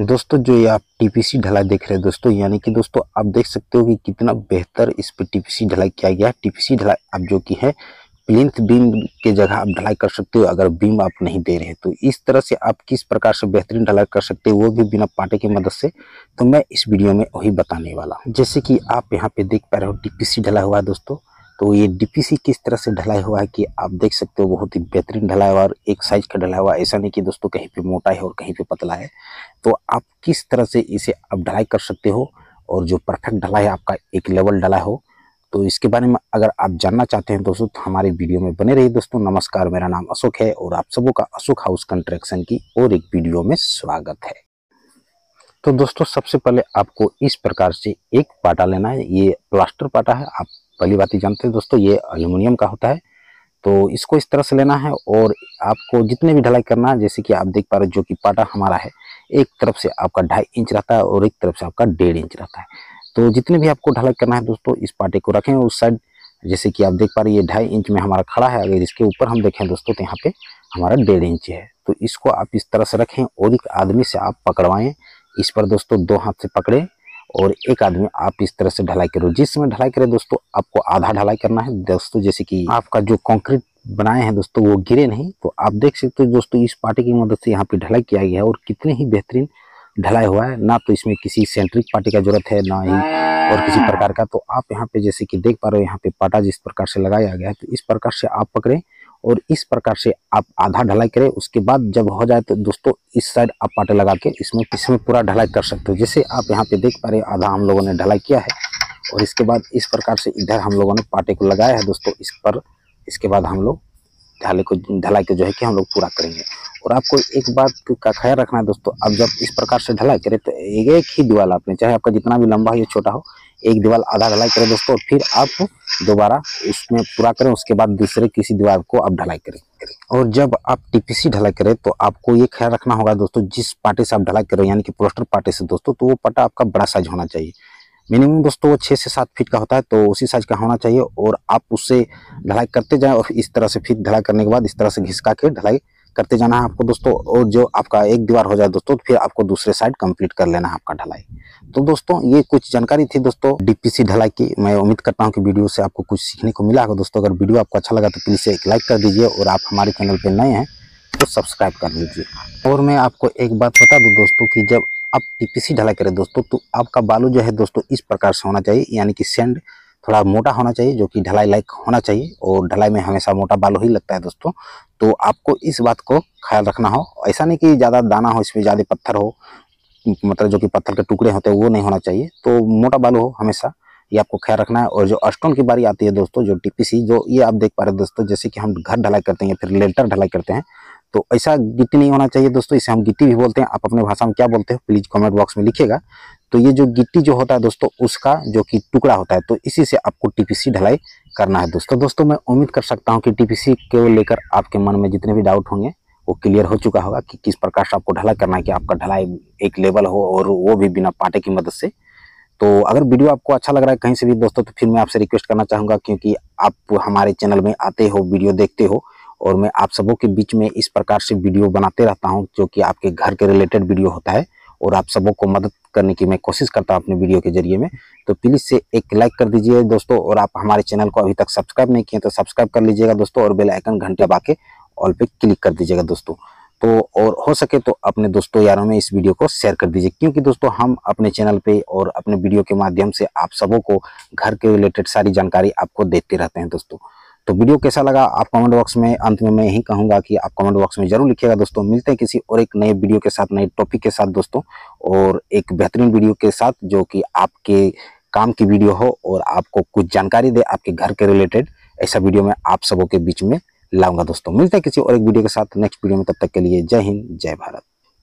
दोस्तों जो ये आप टीपीसी ढलाई देख रहे हैं दोस्तों यानी कि दोस्तों आप देख सकते हो कि कितना बेहतर इस पर टीपीसी ढलाई किया गया है टीपीसी ढलाई आप जो कि है प्लिंथ बीम के जगह आप ढलाई कर सकते हो अगर बीम आप नहीं दे रहे तो इस तरह से आप किस प्रकार से बेहतरीन ढलाई कर सकते हो वो भी बिना पाटे की मदद से तो मैं इस वीडियो में वही बताने वाला हूँ जैसे कि आप यहाँ पे देख पा रहे हो टीपीसी ढला हुआ है दोस्तों तो ये डीपीसी किस तरह से ढलाई हुआ है कि आप देख सकते हो बहुत ही बेहतरीन ढलाई हुआ और एक साइज का ढलाई हुआ ऐसा नहीं कि दोस्तों कहीं पे मोटा है और कहीं पे पतला है तो आप किस तरह से इसे आप ढलाई कर सकते हो और जो परफेक्ट ढलाई है आपका एक लेवल ढलाई हो तो इसके बारे में अगर आप जानना चाहते हैं दोस्तों तो हमारे वीडियो में बने रहिए दोस्तों नमस्कार मेरा नाम अशोक है और आप सबों का अशोक हाउस कंस्ट्रक्शन की और एक वीडियो में स्वागत है तो दोस्तों सबसे पहले आपको इस प्रकार से एक पाटा लेना है ये प्लास्टर पाटा है आप पहली बात ही तो जानते हैं दोस्तों ये अल्यूमिनियम का होता है तो इसको इस तरह से लेना है और आपको जितने भी ढलाई करना है जैसे कि आप देख पा रहे हो जो कि पाटा हमारा है एक तरफ से आपका ढाई इंच रहता है और एक तरफ से आपका डेढ़ इंच रहता है तो जितने भी आपको ढलाई करना है दोस्तों इस पाटे को रखें उस साइड जैसे कि आप देख पा रहे ये ढाई इंच में हमारा खड़ा है अगर इसके ऊपर हम देखें दोस्तों तो यहाँ पे हमारा डेढ़ इंच है तो इसको आप इस तरह से रखें और एक आदमी से आप पकड़वाएं इस पर दोस्तों दो हाथ से पकड़ें और एक आदमी आप इस तरह से ढलाई करो जिस समय ढलाई करे दोस्तों आपको आधा ढलाई करना है दोस्तों जैसे कि आपका जो कंक्रीट बनाए हैं दोस्तों वो गिरे नहीं तो आप देख सकते हो दोस्तों इस पार्टी की मदद से यहाँ पे ढलाई किया गया है और कितने ही बेहतरीन ढलाई हुआ है ना तो इसमें किसी सेंट्रिक पार्टी का जरूरत है ना ही और किसी प्रकार का तो आप यहाँ पे जैसे कि देख पा रहे हो यहाँ पे पाटा जिस प्रकार से लगाया गया है तो इस प्रकार से आप पकड़ें और इस प्रकार से आप आधा ढलाई करें उसके बाद जब हो जाए तो दोस्तों इस साइड आप पाटे लगा के इसमें इसमें पूरा ढलाई कर सकते हो जैसे आप यहाँ पे देख पा रहे हो आधा हम लोगों ने ढलाई किया है और इसके बाद इस प्रकार से इधर हम लोगों ने पाटे को लगाया है दोस्तों इस पर इसके बाद हम लोग ढाले को ढलाई को जो है कि हम लोग पूरा करेंगे और आपको एक बात का ख्याल रखना है दोस्तों आप जब इस प्रकार से ढलाई करें तो एक ही दीवार आपने चाहे आपका जितना भी लंबा हो या छोटा हो एक दीवार आधा ढलाई करें दोस्तों फिर आप दोबारा उसमें पूरा करें उसके बाद दूसरे किसी दीवार को आप ढलाई करें और जब आप टीपीसी ढलाई करें तो आपको ये ख्याल रखना होगा दोस्तों जिस पार्टी से आप ढलाई करें यानी कि पोस्टर पार्टी से दोस्तों तो वो पट्टा आपका बड़ा साइज होना चाहिए मिनिमम दोस्तों वो छः से सात फीट का होता है तो उसी साइज का होना चाहिए और आप उससे ढलाई करते जाए और इस तरह से फिर ढलाई करने के बाद इस तरह से घिसका के ढलाई करते जाना है आपको दोस्तों और जो आपका एक दीवार हो जाए दोस्तों तो फिर आपको दूसरे साइड कंप्लीट कर लेना है आपका ढलाई तो दोस्तों ये कुछ जानकारी थी दोस्तों डीपीसी ढलाई की मैं उम्मीद करता हूँ कि वीडियो से आपको कुछ सीखने को मिला होगा दोस्तों अगर वीडियो आपको अच्छा लगा तो प्लीज़ एक लाइक कर दीजिए और आप हमारे चैनल पर नए हैं तो सब्सक्राइब कर लीजिए और मैं आपको एक बात बता दूँ दोस्तों की जब आप सी ढलाई करें दोस्तों तो आपका बालू जो है दोस्तों इस प्रकार से होना चाहिए यानी कि सेंड थोड़ा मोटा होना चाहिए जो कि ढलाई लायक होना चाहिए और ढलाई में हमेशा मोटा बालू ही लगता है दोस्तों तो आपको इस बात को ख्याल रखना हो ऐसा नहीं कि ज़्यादा दाना हो इसमें ज़्यादा पत्थर हो मतलब जो कि पत्थर के टुकड़े होते हैं वो नहीं होना चाहिए तो मोटा बालू हो हमेशा ये आपको ख्याल रखना है और जो अस्टोन की बारी आती है दोस्तों जो टीपीसी जो ये आप देख पा रहे हैं दोस्तों जैसे कि हम घर ढलाई करते हैं फिर लेटर ढलाई करते हैं तो ऐसा गिट्टी नहीं होना चाहिए दोस्तों इसे हम गिट्टी भी बोलते हैं आप अपने भाषा में क्या बोलते हो प्लीज़ कमेंट बॉक्स में लिखिएगा तो ये जो गिट्टी जो होता है दोस्तों उसका जो कि टुकड़ा होता है तो इसी से आपको टीपीसी ढलाई करना है दोस्तों दोस्तों मैं उम्मीद कर सकता हूँ कि टीपीसी को लेकर आपके मन में जितने भी डाउट होंगे वो क्लियर हो चुका होगा कि किस प्रकार से आपको ढलाई करना है कि आपका ढलाई एक लेवल हो और वो भी बिना पाटे की मदद से तो अगर वीडियो आपको अच्छा लग रहा है कहीं से भी दोस्तों तो फिर मैं आपसे रिक्वेस्ट करना चाहूँगा क्योंकि आप हमारे चैनल में आते हो वीडियो देखते हो और मैं आप सबों के बीच में इस प्रकार से वीडियो बनाते रहता हूँ जो कि आपके घर के रिलेटेड वीडियो होता है और आप सबों को मदद करने की मैं कोशिश करता हूँ अपने वीडियो के जरिए में तो प्लीज़ से एक लाइक कर दीजिए दोस्तों और आप हमारे चैनल को अभी तक सब्सक्राइब नहीं किए तो सब्सक्राइब कर लीजिएगा दोस्तों और बेल आइकन घंटे बा के ऑल पे क्लिक कर दीजिएगा दोस्तों तो और हो सके तो अपने दोस्तों यारों में इस वीडियो को शेयर कर दीजिए क्योंकि दोस्तों हम अपने चैनल पे और अपने वीडियो के माध्यम से आप सबों को घर के रिलेटेड सारी जानकारी आपको देते रहते हैं दोस्तों तो वीडियो कैसा लगा आप कमेंट बॉक्स में अंत में मैं यही कहूँगा कि आप कमेंट बॉक्स में जरूर लिखिएगा दोस्तों मिलते हैं किसी और एक नए वीडियो के साथ नए टॉपिक के साथ दोस्तों और एक बेहतरीन वीडियो के साथ जो कि आपके काम की वीडियो हो और आपको कुछ जानकारी दे आपके घर के रिलेटेड ऐसा वीडियो मैं आप सबों के बीच में लाऊंगा दोस्तों मिलते हैं किसी और एक वीडियो के साथ नेक्स्ट वीडियो में तब तक के लिए जय हिंद जय भारत